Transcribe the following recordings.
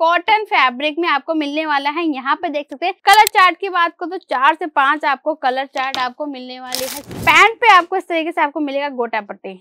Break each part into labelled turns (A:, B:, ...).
A: cotton fabric में आपको मिलने वाला है यहाँ पे देख सकते हैं कलर चार्ट की बात को तो चार से पांच आपको कलर चार्ट आपको मिलने वाली है पैंट पे आपको इस तरीके से आपको मिलेगा गोटा पट्टी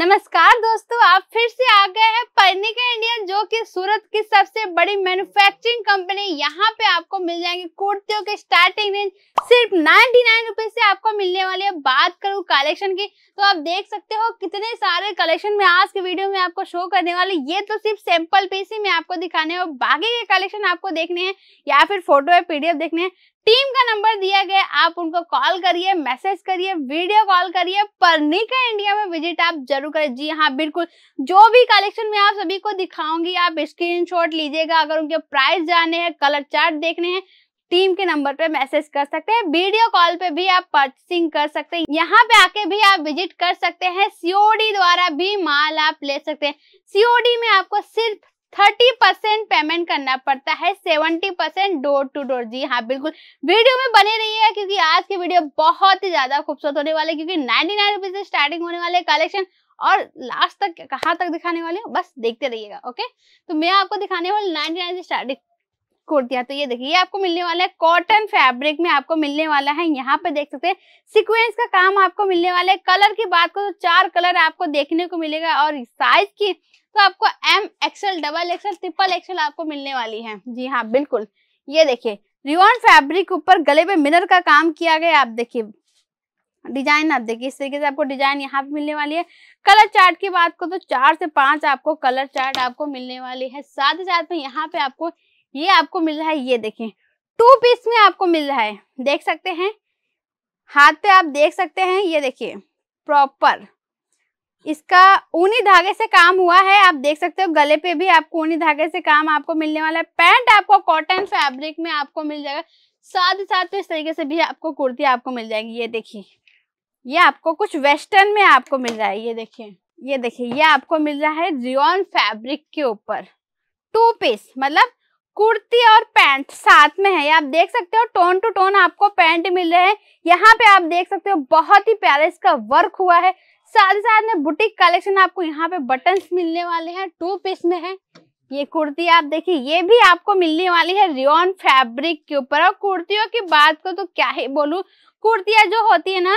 A: नमस्कार दोस्तों आप फिर से आ गए हैं पर्निका इंडियन जो कि सूरत की सबसे बड़ी मैन्युफैक्चरिंग कंपनी यहाँ पे आपको मिल जाएंगे कुर्तियों के स्टार्टिंग रेंज सिर्फ नाइन्टी नाइन से आपको मिलने वाली है बात करूँ कलेक्शन की तो आप देख सकते हो कितने सारे कलेक्शन में आज के वीडियो में आपको शो करने वाले ये तो सिर्फ सैंपल पीस ही मैं आपको दिखाने और बाकी के कलेक्शन आपको देखने हैं या फिर फोटो या पीडीएफ देखने हैं टीम का नंबर दिया गया आप उनको कॉल करिए मैसेज करिए वीडियो कॉल करिए परनिका इंडिया में विजिट आप जरूर करें जी हाँ बिल्कुल जो भी कलेक्शन में आप सभी को दिखाऊंगी आप स्क्रीनशॉट लीजिएगा अगर उनके प्राइस जाने हैं कलर चार्ट देखने हैं टीम के नंबर पे मैसेज कर सकते हैं वीडियो कॉल पे भी आप परचेसिंग कर सकते हैं यहाँ पे आके भी आप विजिट कर सकते हैं सीओडी द्वारा भी माल आप ले सकते हैं सीओडी में आपको सिर्फ थर्टी परसेंट पेमेंट करना पड़ता है seventy percent door to door जी हाँ बिल्कुल वीडियो में बने रहिएगा क्योंकि आज की वीडियो बहुत ही ज्यादा खूबसूरत होने वाले क्योंकि नाइनटी नाइन रुपीज से स्टार्टिंग होने वाले कलेक्शन और लास्ट तक कहाँ तक दिखाने वाले बस देखते रहिएगा ओके तो मैं आपको दिखाने वाली नाइनटी नाइन से स्टार्टिंग कोट तो ये देखिए आपको मिलने वाला है कॉटन फैब्रिक में आपको मिलने वाला है यहाँ पे देख सकते हैं सीक्वेंस का काम आपको मिलने वाला है कलर की बात करो तो चार कलर आपको देखने को मिलेगा और साइज की तो आपको M XL double XL triple XL आपको मिलने वाली है जी हाँ बिल्कुल ये देखिए रिवॉन फैब्रिक ऊपर गले पे मिनर का काम किया गया आप देखिए डिजाइन आप देखिए इस तरीके से आपको डिजाइन यहाँ पे मिलने वाली है कलर चार्ट की बात को तो चार से पांच आपको कलर चार्ट आपको मिलने वाली है साथ ही साथ में यहाँ पे आपको ये आपको मिल रहा है ये देखें टू पीस में आपको मिल रहा है देख सकते हैं हाथ पे आप देख सकते हैं ये देखिए प्रॉपर इसका ऊनी धागे से काम हुआ है आप देख सकते हो गले पे भी आपको ऊनी धागे से काम आपको मिलने वाला है पैंट आपको कॉटन फैब्रिक में आपको मिल जाएगा साथ ही साथ इस तरीके से भी आपको कुर्ती आपको मिल जाएगी ये देखिए ये आपको कुछ वेस्टर्न में आपको मिल रहा है ये देखिए ये देखिए ये आपको मिल रहा है जियोन फैब्रिक के ऊपर टू पीस मतलब कुर्ती और पैंट साथ में है आप देख सकते हो टोन टू टोन आपको पैंट मिल रहे हैं यहाँ पे आप देख सकते हो बहुत ही प्यारा इसका वर्क हुआ है साथ ही साथ में बुटीक कलेक्शन आपको यहाँ पे बटन मिलने वाले हैं टू पीस में है ये कुर्ती आप देखिए ये भी आपको मिलने वाली है रियोन फैब्रिक के ऊपर और कुर्तियों की बात को तो क्या ही बोलूं कुर्तियां जो होती है ना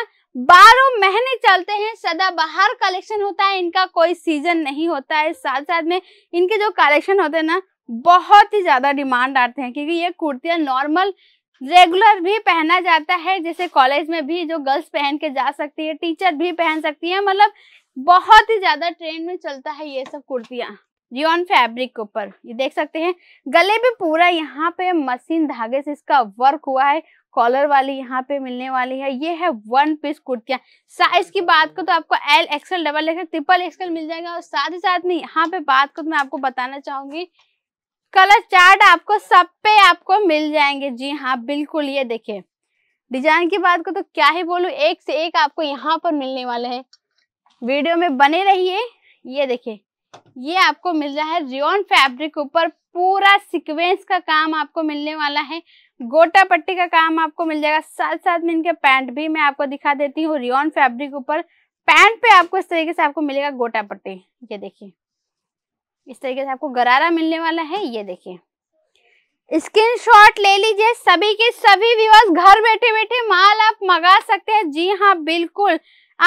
A: बारह महीने चलते हैं बाहर कलेक्शन होता है इनका कोई सीजन नहीं होता है साथ साथ में इनके जो कलेक्शन होते हैं ना बहुत ही ज़्यादा डिमांड आते हैं क्योंकि ये कुर्तियाँ नॉर्मल रेगुलर भी पहना जाता है जैसे कॉलेज में भी जो गर्ल्स पहन के जा सकती है टीचर भी पहन सकती है मतलब बहुत ही ज़्यादा ट्रेंड में चलता है ये सब कुर्तियाँ रियॉन फैब्रिक के ऊपर ये देख सकते हैं गले भी पूरा यहाँ पे मशीन धागे से इसका वर्क हुआ है कॉलर वाली यहाँ पे मिलने वाली है ये है वन पीस कुर्तियाँ साइज की बात को तो आपको L XL double XL triple XL मिल जाएगा और साथ ही साथ में यहाँ पे बात को तो मैं आपको बताना चाहूंगी कलर चार्ट आपको सब पे आपको मिल जाएंगे जी हाँ बिल्कुल ये देखिए डिजाइन की बात को तो क्या ही बोलू एक से एक आपको यहाँ पर मिलने वाला है वीडियो में बने रहिए ये देखिए ये आपको मिल रहा है रियोन फैब्रिक ऊपर पूरा सीक्वेंस का काम आपको मिलने वाला है गोटा पट्टी का काम आपको मिल जाएगा साथ साथ में इनके पैंट भी मैं आपको दिखा देती हूँ रियोन फैब्रिक ऊपर पैंट पे आपको इस तरीके से आपको मिलेगा गोटा पट्टी ये देखिए इस तरीके से आपको गरारा मिलने वाला है ये देखिए स्क्रीन शॉट ले लीजिए सभी के सभी व्यूअर्स घर बैठे बैठे माल आप मंगा सकते हैं जी हाँ बिल्कुल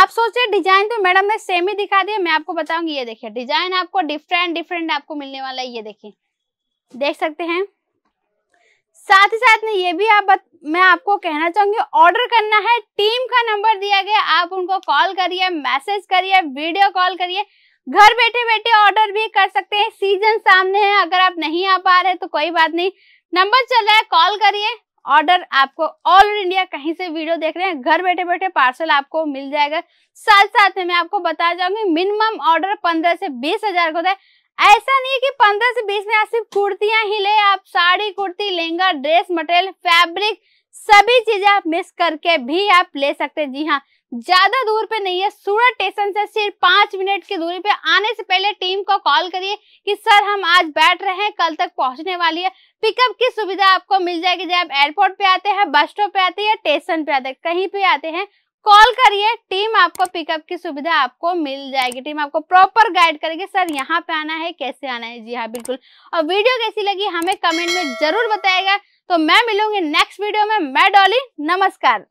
A: आप सोचिए डिजाइन तो मैडम ने सेम ही दिखा दिया मैं आपको बताऊंगी ये देखिए डिजाइन आपको डिफरेंट डिफरेंट आपको मिलने वाला है ये देखिए देख सकते हैं साथ ही साथ में ये भी आप बत, मैं आपको कहना चाहूंगी ऑर्डर करना है टीम का नंबर दिया गया आप उनको कॉल करिए मैसेज करिए वीडियो कॉल करिए घर बैठे बैठे ऑर्डर भी कर सकते हैं सीजन सामने है अगर आप नहीं आ पा रहे तो कोई बात नहीं नंबर चल रहा है कॉल करिए ऑर्डर आपको ऑल ओवर इंडिया कहीं से वीडियो देख रहे हैं घर बैठे बैठे पार्सल आपको मिल जाएगा साथ साथ में मैं आपको बता जाऊंगी मिनिमम ऑर्डर पंद्रह से बीस हजार का होता है ऐसा नहीं कि पंद्रह से बीस में आप सिर्फ कुर्तियां ही ले आप sari kurti lehenga dress material fabric सभी चीजें आप मिस करके भी आप ले सकते हैं जी हाँ ज्यादा दूर पे नहीं है सूरत स्टेशन से सिर्फ पांच मिनट की दूरी पे आने से पहले टीम को कॉल करिए कि सर हम आज बैठ रहे हैं कल तक पहुंचने वाली है पिकअप की सुविधा आपको मिल जाएगी जब आप एयरपोर्ट पे आते हैं बस स्टॉप पे आते हैं या स्टेशन पे आते हैं कहीं पे आते हैं कॉल करिए टीम आपको पिकअप की सुविधा आपको मिल जाएगी टीम आपको प्रॉपर गाइड करेगी सर यहाँ पे आना है कैसे आना है जी हाँ बिल्कुल और वीडियो कैसी लगी हमें कमेंट में जरूर बताएगा तो मैं मिलूंगी नेक्स्ट वीडियो में मैं डॉली नमस्कार